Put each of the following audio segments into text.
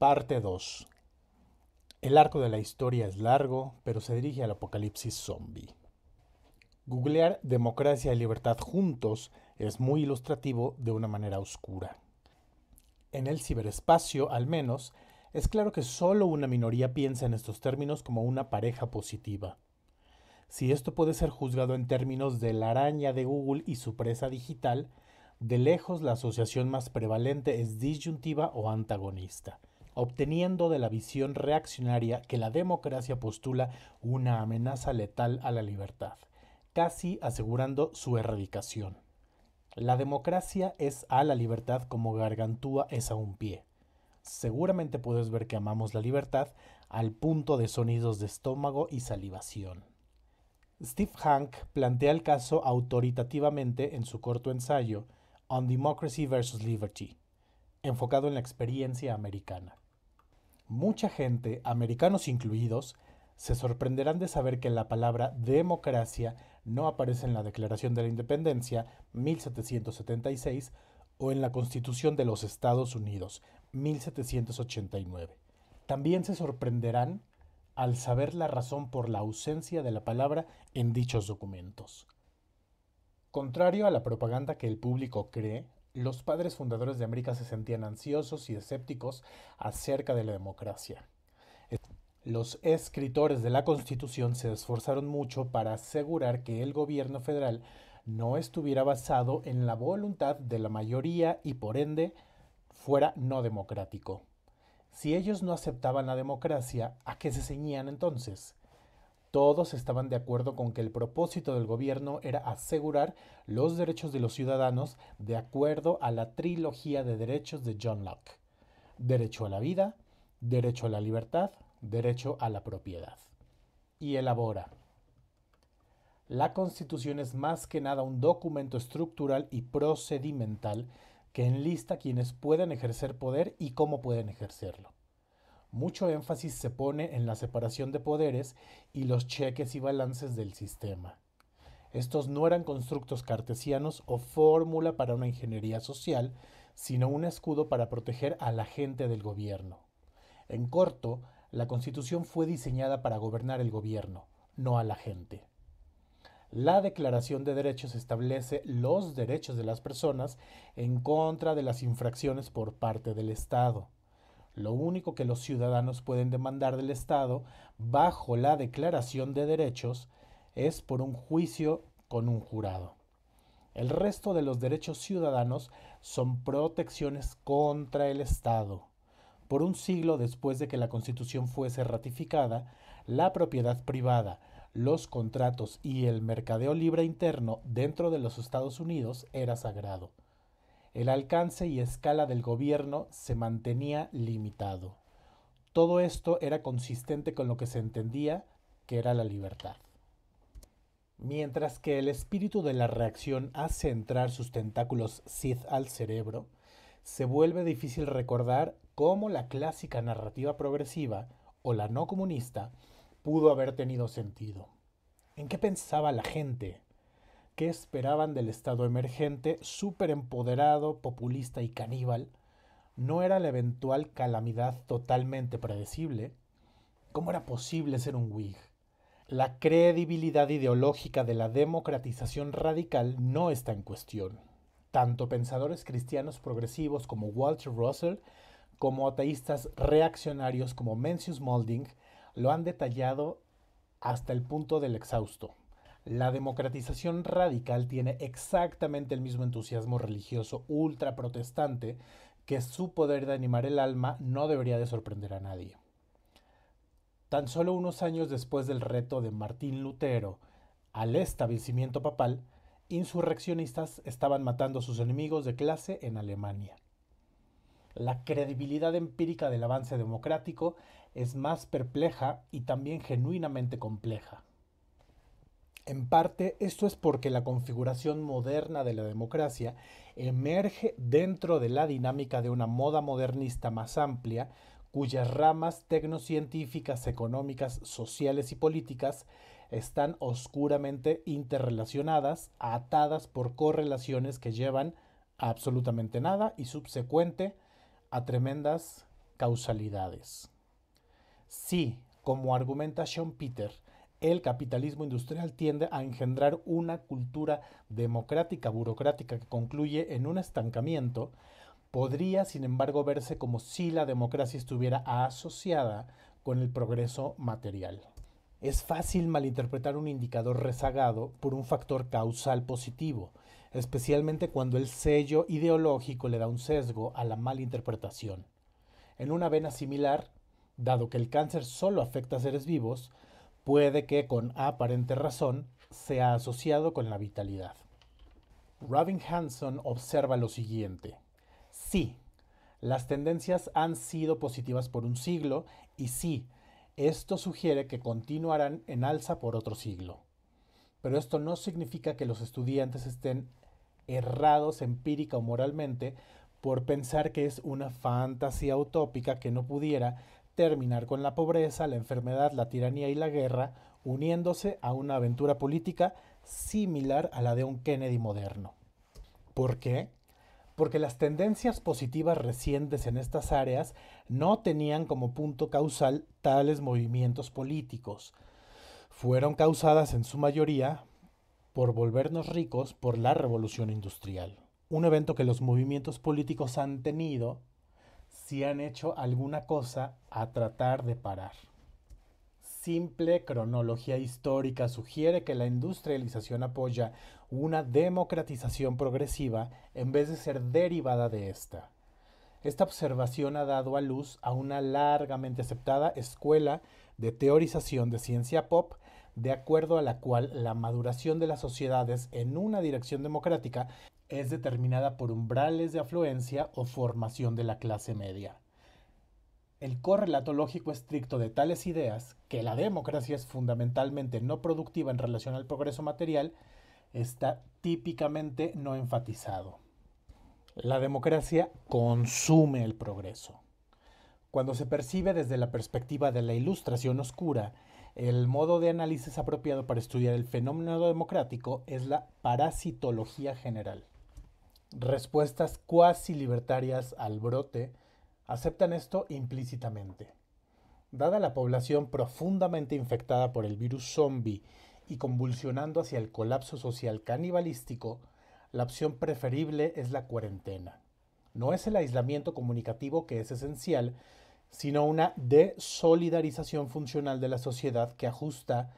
Parte 2. El arco de la historia es largo, pero se dirige al apocalipsis zombie. Googlear democracia y libertad juntos es muy ilustrativo de una manera oscura. En el ciberespacio, al menos, es claro que solo una minoría piensa en estos términos como una pareja positiva. Si esto puede ser juzgado en términos de la araña de Google y su presa digital, de lejos la asociación más prevalente es disyuntiva o antagonista obteniendo de la visión reaccionaria que la democracia postula una amenaza letal a la libertad, casi asegurando su erradicación. La democracia es a la libertad como gargantúa es a un pie. Seguramente puedes ver que amamos la libertad al punto de sonidos de estómago y salivación. Steve Hank plantea el caso autoritativamente en su corto ensayo On Democracy versus Liberty, enfocado en la experiencia americana. Mucha gente, americanos incluidos, se sorprenderán de saber que la palabra democracia no aparece en la Declaración de la Independencia 1776 o en la Constitución de los Estados Unidos 1789. También se sorprenderán al saber la razón por la ausencia de la palabra en dichos documentos. Contrario a la propaganda que el público cree, los padres fundadores de América se sentían ansiosos y escépticos acerca de la democracia. Los escritores de la Constitución se esforzaron mucho para asegurar que el gobierno federal no estuviera basado en la voluntad de la mayoría y por ende fuera no democrático. Si ellos no aceptaban la democracia, ¿a qué se ceñían entonces? Todos estaban de acuerdo con que el propósito del gobierno era asegurar los derechos de los ciudadanos de acuerdo a la trilogía de derechos de John Locke. Derecho a la vida, derecho a la libertad, derecho a la propiedad. Y elabora. La constitución es más que nada un documento estructural y procedimental que enlista quienes pueden ejercer poder y cómo pueden ejercerlo mucho énfasis se pone en la separación de poderes y los cheques y balances del sistema. Estos no eran constructos cartesianos o fórmula para una ingeniería social, sino un escudo para proteger a la gente del gobierno. En corto, la constitución fue diseñada para gobernar el gobierno, no a la gente. La Declaración de Derechos establece los derechos de las personas en contra de las infracciones por parte del Estado lo único que los ciudadanos pueden demandar del Estado bajo la Declaración de Derechos es por un juicio con un jurado. El resto de los derechos ciudadanos son protecciones contra el Estado. Por un siglo después de que la Constitución fuese ratificada, la propiedad privada, los contratos y el mercadeo libre interno dentro de los Estados Unidos era sagrado el alcance y escala del gobierno se mantenía limitado. Todo esto era consistente con lo que se entendía que era la libertad. Mientras que el espíritu de la reacción hace entrar sus tentáculos Sith al cerebro, se vuelve difícil recordar cómo la clásica narrativa progresiva o la no comunista pudo haber tenido sentido. ¿En qué pensaba la gente? qué esperaban del Estado emergente, superempoderado, populista y caníbal, no era la eventual calamidad totalmente predecible. ¿Cómo era posible ser un Whig? La credibilidad ideológica de la democratización radical no está en cuestión. Tanto pensadores cristianos progresivos como Walter Russell, como ateístas reaccionarios como Mencius Molding, lo han detallado hasta el punto del exhausto. La democratización radical tiene exactamente el mismo entusiasmo religioso ultraprotestante que su poder de animar el alma no debería de sorprender a nadie. Tan solo unos años después del reto de Martín Lutero al establecimiento papal, insurreccionistas estaban matando a sus enemigos de clase en Alemania. La credibilidad empírica del avance democrático es más perpleja y también genuinamente compleja. En parte, esto es porque la configuración moderna de la democracia emerge dentro de la dinámica de una moda modernista más amplia, cuyas ramas tecnocientíficas, económicas, sociales y políticas están oscuramente interrelacionadas, atadas por correlaciones que llevan a absolutamente nada y subsecuente a tremendas causalidades. Sí, como argumenta Sean Peter, el capitalismo industrial tiende a engendrar una cultura democrática burocrática que concluye en un estancamiento, podría sin embargo verse como si la democracia estuviera asociada con el progreso material. Es fácil malinterpretar un indicador rezagado por un factor causal positivo, especialmente cuando el sello ideológico le da un sesgo a la malinterpretación. En una vena similar, dado que el cáncer solo afecta a seres vivos, puede que con aparente razón sea asociado con la vitalidad. Robin Hanson observa lo siguiente. Sí, las tendencias han sido positivas por un siglo y sí, esto sugiere que continuarán en alza por otro siglo. Pero esto no significa que los estudiantes estén errados empírica o moralmente por pensar que es una fantasía utópica que no pudiera terminar con la pobreza, la enfermedad, la tiranía y la guerra, uniéndose a una aventura política similar a la de un Kennedy moderno. ¿Por qué? Porque las tendencias positivas recientes en estas áreas no tenían como punto causal tales movimientos políticos. Fueron causadas en su mayoría por volvernos ricos por la revolución industrial, un evento que los movimientos políticos han tenido si han hecho alguna cosa a tratar de parar. Simple cronología histórica sugiere que la industrialización apoya una democratización progresiva en vez de ser derivada de esta. Esta observación ha dado a luz a una largamente aceptada escuela de teorización de ciencia pop, de acuerdo a la cual la maduración de las sociedades en una dirección democrática es determinada por umbrales de afluencia o formación de la clase media. El correlato lógico estricto de tales ideas, que la democracia es fundamentalmente no productiva en relación al progreso material, está típicamente no enfatizado. La democracia consume el progreso. Cuando se percibe desde la perspectiva de la ilustración oscura, el modo de análisis apropiado para estudiar el fenómeno democrático es la parasitología general respuestas cuasi libertarias al brote aceptan esto implícitamente. Dada la población profundamente infectada por el virus zombie y convulsionando hacia el colapso social canibalístico, la opción preferible es la cuarentena. No es el aislamiento comunicativo que es esencial, sino una desolidarización funcional de la sociedad que ajusta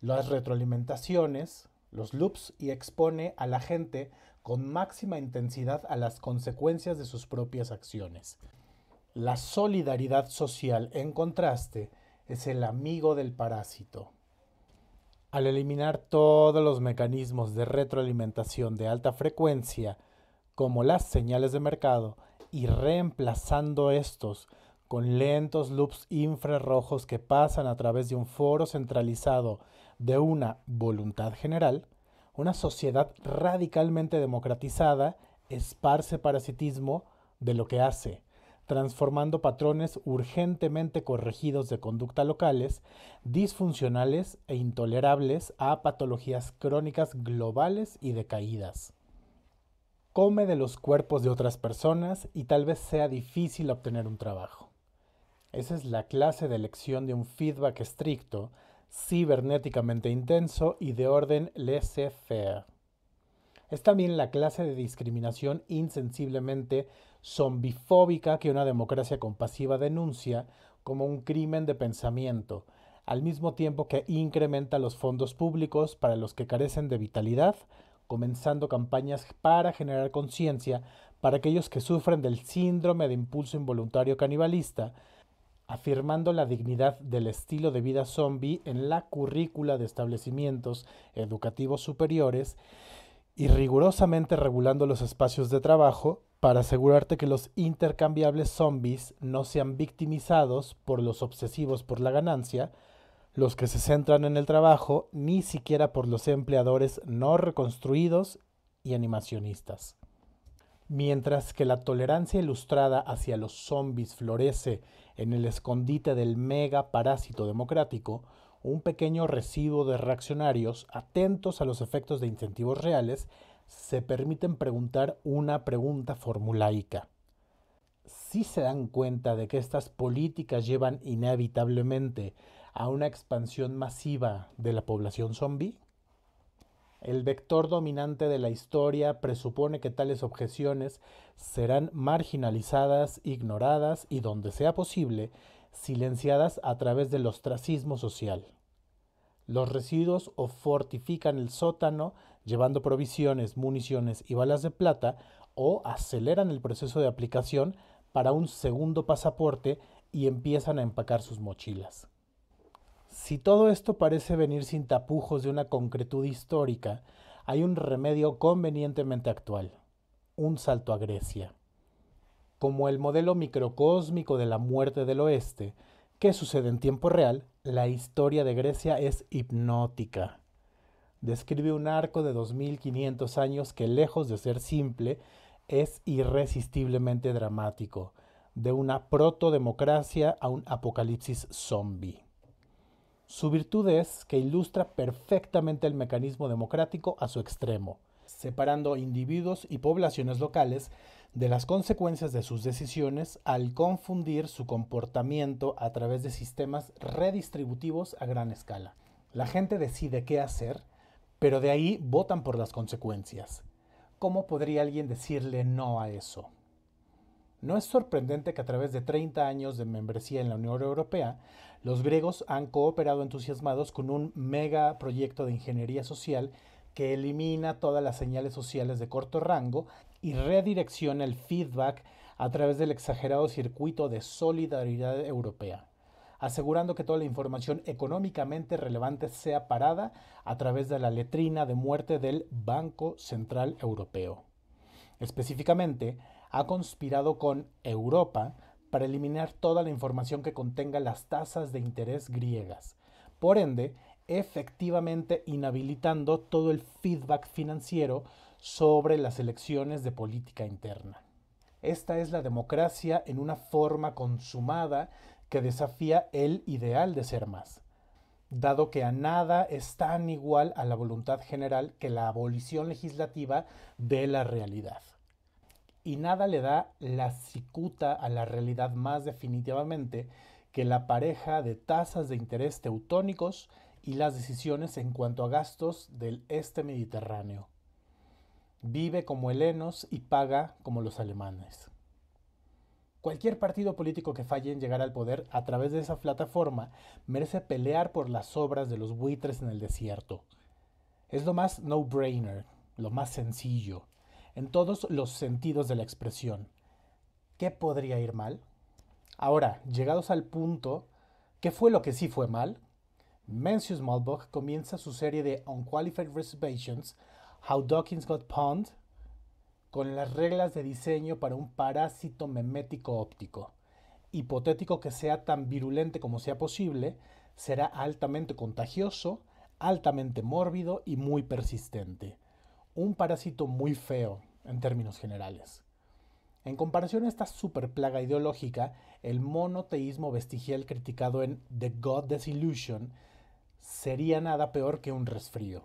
las retroalimentaciones, los loops y expone a la gente con máxima intensidad a las consecuencias de sus propias acciones. La solidaridad social, en contraste, es el amigo del parásito. Al eliminar todos los mecanismos de retroalimentación de alta frecuencia, como las señales de mercado, y reemplazando estos con lentos loops infrarrojos que pasan a través de un foro centralizado de una voluntad general, una sociedad radicalmente democratizada esparce parasitismo de lo que hace, transformando patrones urgentemente corregidos de conducta locales, disfuncionales e intolerables a patologías crónicas globales y decaídas. Come de los cuerpos de otras personas y tal vez sea difícil obtener un trabajo. Esa es la clase de elección de un feedback estricto cibernéticamente intenso y de orden laissez-faire. Es también la clase de discriminación insensiblemente zombifóbica que una democracia compasiva denuncia como un crimen de pensamiento, al mismo tiempo que incrementa los fondos públicos para los que carecen de vitalidad, comenzando campañas para generar conciencia para aquellos que sufren del síndrome de impulso involuntario canibalista, afirmando la dignidad del estilo de vida zombie en la currícula de establecimientos educativos superiores y rigurosamente regulando los espacios de trabajo para asegurarte que los intercambiables zombies no sean victimizados por los obsesivos por la ganancia, los que se centran en el trabajo, ni siquiera por los empleadores no reconstruidos y animacionistas. Mientras que la tolerancia ilustrada hacia los zombis florece en el escondite del mega parásito democrático, un pequeño residuo de reaccionarios atentos a los efectos de incentivos reales se permiten preguntar una pregunta formulaica. Si ¿Sí se dan cuenta de que estas políticas llevan inevitablemente a una expansión masiva de la población zombi? El vector dominante de la historia presupone que tales objeciones serán marginalizadas, ignoradas y, donde sea posible, silenciadas a través del ostracismo social. Los residuos o fortifican el sótano llevando provisiones, municiones y balas de plata o aceleran el proceso de aplicación para un segundo pasaporte y empiezan a empacar sus mochilas. Si todo esto parece venir sin tapujos de una concretud histórica, hay un remedio convenientemente actual, un salto a Grecia. Como el modelo microcósmico de la muerte del oeste, que sucede en tiempo real, la historia de Grecia es hipnótica. Describe un arco de 2500 años que lejos de ser simple, es irresistiblemente dramático, de una protodemocracia a un apocalipsis zombie. Su virtud es que ilustra perfectamente el mecanismo democrático a su extremo, separando individuos y poblaciones locales de las consecuencias de sus decisiones al confundir su comportamiento a través de sistemas redistributivos a gran escala. La gente decide qué hacer, pero de ahí votan por las consecuencias. ¿Cómo podría alguien decirle no a eso? No es sorprendente que a través de 30 años de membresía en la Unión Europea, los griegos han cooperado entusiasmados con un mega proyecto de ingeniería social que elimina todas las señales sociales de corto rango y redirecciona el feedback a través del exagerado circuito de solidaridad europea, asegurando que toda la información económicamente relevante sea parada a través de la letrina de muerte del Banco Central Europeo. Específicamente, ha conspirado con Europa para eliminar toda la información que contenga las tasas de interés griegas, por ende, efectivamente inhabilitando todo el feedback financiero sobre las elecciones de política interna. Esta es la democracia en una forma consumada que desafía el ideal de ser más, dado que a nada es tan igual a la voluntad general que la abolición legislativa de la realidad y nada le da la cicuta a la realidad más definitivamente que la pareja de tasas de interés teutónicos y las decisiones en cuanto a gastos del este mediterráneo. Vive como helenos y paga como los alemanes. Cualquier partido político que falle en llegar al poder a través de esa plataforma merece pelear por las obras de los buitres en el desierto. Es lo más no-brainer, lo más sencillo en todos los sentidos de la expresión. ¿Qué podría ir mal? Ahora, llegados al punto, ¿qué fue lo que sí fue mal? Mencius Malbach comienza su serie de Unqualified Reservations, How Dawkins Got Pwned, con las reglas de diseño para un parásito memético óptico. Hipotético que sea tan virulente como sea posible, será altamente contagioso, altamente mórbido y muy persistente un parásito muy feo en términos generales. En comparación a esta superplaga ideológica, el monoteísmo vestigial criticado en The God Desillusion sería nada peor que un resfrío.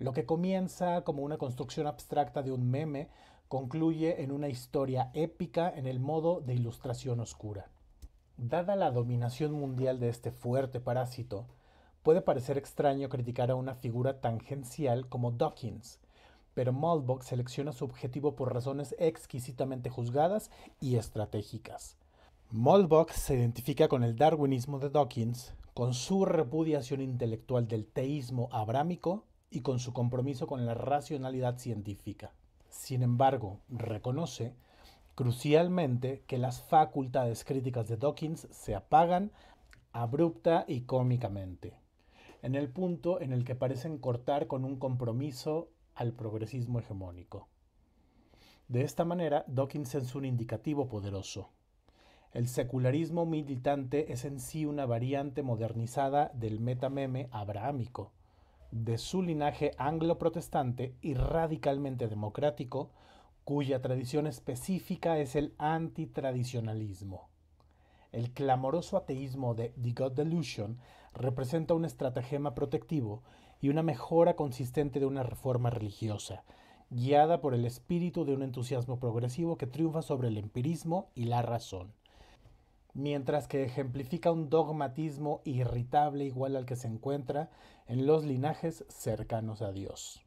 Lo que comienza como una construcción abstracta de un meme concluye en una historia épica en el modo de ilustración oscura. Dada la dominación mundial de este fuerte parásito, Puede parecer extraño criticar a una figura tangencial como Dawkins, pero Moldbock selecciona su objetivo por razones exquisitamente juzgadas y estratégicas. Moldbock se identifica con el darwinismo de Dawkins, con su repudiación intelectual del teísmo abrámico y con su compromiso con la racionalidad científica. Sin embargo, reconoce crucialmente que las facultades críticas de Dawkins se apagan abrupta y cómicamente en el punto en el que parecen cortar con un compromiso al progresismo hegemónico. De esta manera, Dawkins es un indicativo poderoso. El secularismo militante es en sí una variante modernizada del metameme abrahámico, de su linaje anglo-protestante y radicalmente democrático, cuya tradición específica es el antitradicionalismo. El clamoroso ateísmo de The God Delusion representa un estratagema protectivo y una mejora consistente de una reforma religiosa, guiada por el espíritu de un entusiasmo progresivo que triunfa sobre el empirismo y la razón, mientras que ejemplifica un dogmatismo irritable igual al que se encuentra en los linajes cercanos a Dios.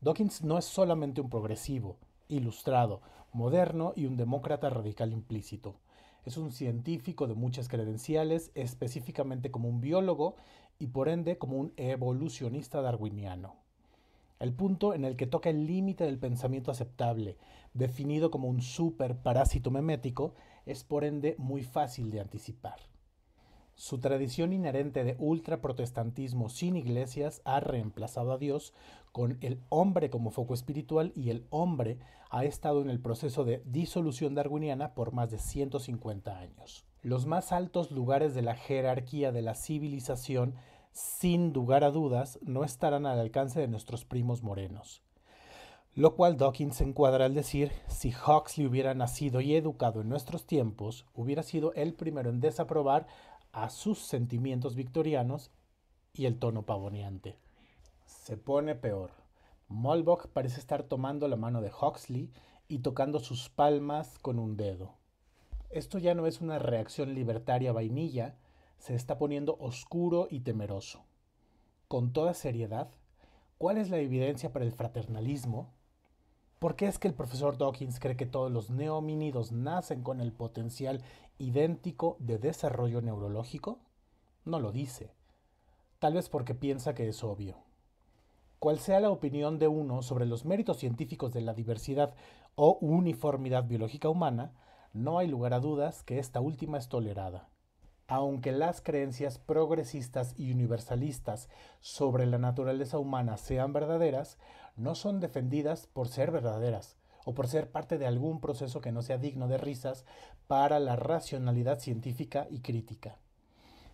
Dawkins no es solamente un progresivo, ilustrado, moderno y un demócrata radical implícito. Es un científico de muchas credenciales, específicamente como un biólogo y por ende como un evolucionista darwiniano. El punto en el que toca el límite del pensamiento aceptable, definido como un superparásito memético, es por ende muy fácil de anticipar. Su tradición inherente de ultraprotestantismo sin iglesias ha reemplazado a Dios con el hombre como foco espiritual y el hombre ha estado en el proceso de disolución darwiniana por más de 150 años. Los más altos lugares de la jerarquía de la civilización, sin lugar a dudas, no estarán al alcance de nuestros primos morenos. Lo cual Dawkins encuadra al decir, si Huxley hubiera nacido y educado en nuestros tiempos, hubiera sido el primero en desaprobar a sus sentimientos victorianos y el tono pavoneante. Se pone peor. Molbock parece estar tomando la mano de Huxley y tocando sus palmas con un dedo. Esto ya no es una reacción libertaria vainilla, se está poniendo oscuro y temeroso. Con toda seriedad, ¿cuál es la evidencia para el fraternalismo? ¿Por qué es que el profesor Dawkins cree que todos los neomínidos nacen con el potencial idéntico de desarrollo neurológico? No lo dice. Tal vez porque piensa que es obvio. Cual sea la opinión de uno sobre los méritos científicos de la diversidad o uniformidad biológica humana, no hay lugar a dudas que esta última es tolerada aunque las creencias progresistas y universalistas sobre la naturaleza humana sean verdaderas, no son defendidas por ser verdaderas o por ser parte de algún proceso que no sea digno de risas para la racionalidad científica y crítica.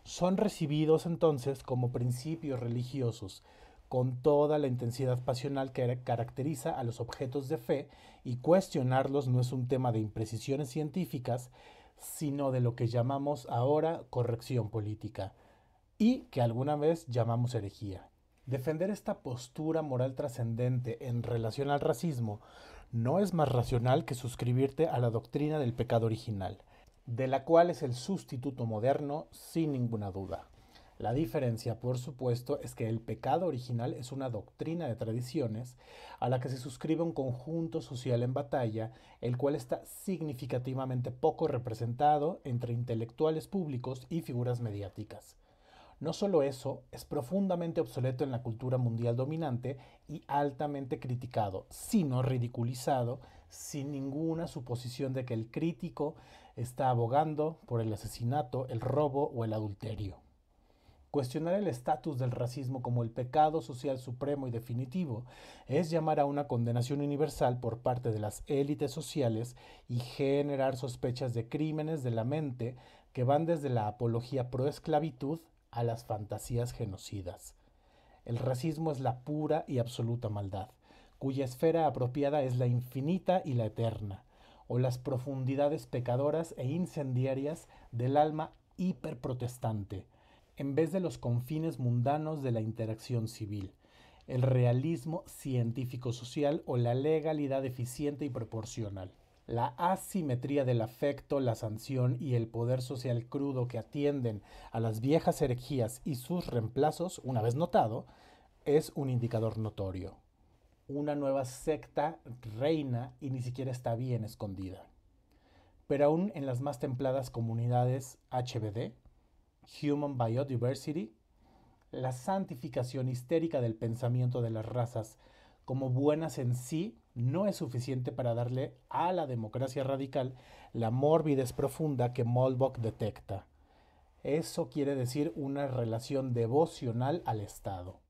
Son recibidos entonces como principios religiosos, con toda la intensidad pasional que caracteriza a los objetos de fe, y cuestionarlos no es un tema de imprecisiones científicas, sino de lo que llamamos ahora corrección política y que alguna vez llamamos herejía. Defender esta postura moral trascendente en relación al racismo no es más racional que suscribirte a la doctrina del pecado original, de la cual es el sustituto moderno sin ninguna duda. La diferencia, por supuesto, es que el pecado original es una doctrina de tradiciones a la que se suscribe un conjunto social en batalla, el cual está significativamente poco representado entre intelectuales públicos y figuras mediáticas. No solo eso, es profundamente obsoleto en la cultura mundial dominante y altamente criticado, sino ridiculizado, sin ninguna suposición de que el crítico está abogando por el asesinato, el robo o el adulterio. Cuestionar el estatus del racismo como el pecado social supremo y definitivo es llamar a una condenación universal por parte de las élites sociales y generar sospechas de crímenes de la mente que van desde la apología pro esclavitud a las fantasías genocidas. El racismo es la pura y absoluta maldad, cuya esfera apropiada es la infinita y la eterna, o las profundidades pecadoras e incendiarias del alma hiperprotestante en vez de los confines mundanos de la interacción civil, el realismo científico-social o la legalidad eficiente y proporcional. La asimetría del afecto, la sanción y el poder social crudo que atienden a las viejas herejías y sus reemplazos, una vez notado, es un indicador notorio. Una nueva secta reina y ni siquiera está bien escondida. Pero aún en las más templadas comunidades HBD, Human Biodiversity, la santificación histérica del pensamiento de las razas como buenas en sí no es suficiente para darle a la democracia radical la morbidez profunda que Molbock detecta. Eso quiere decir una relación devocional al Estado.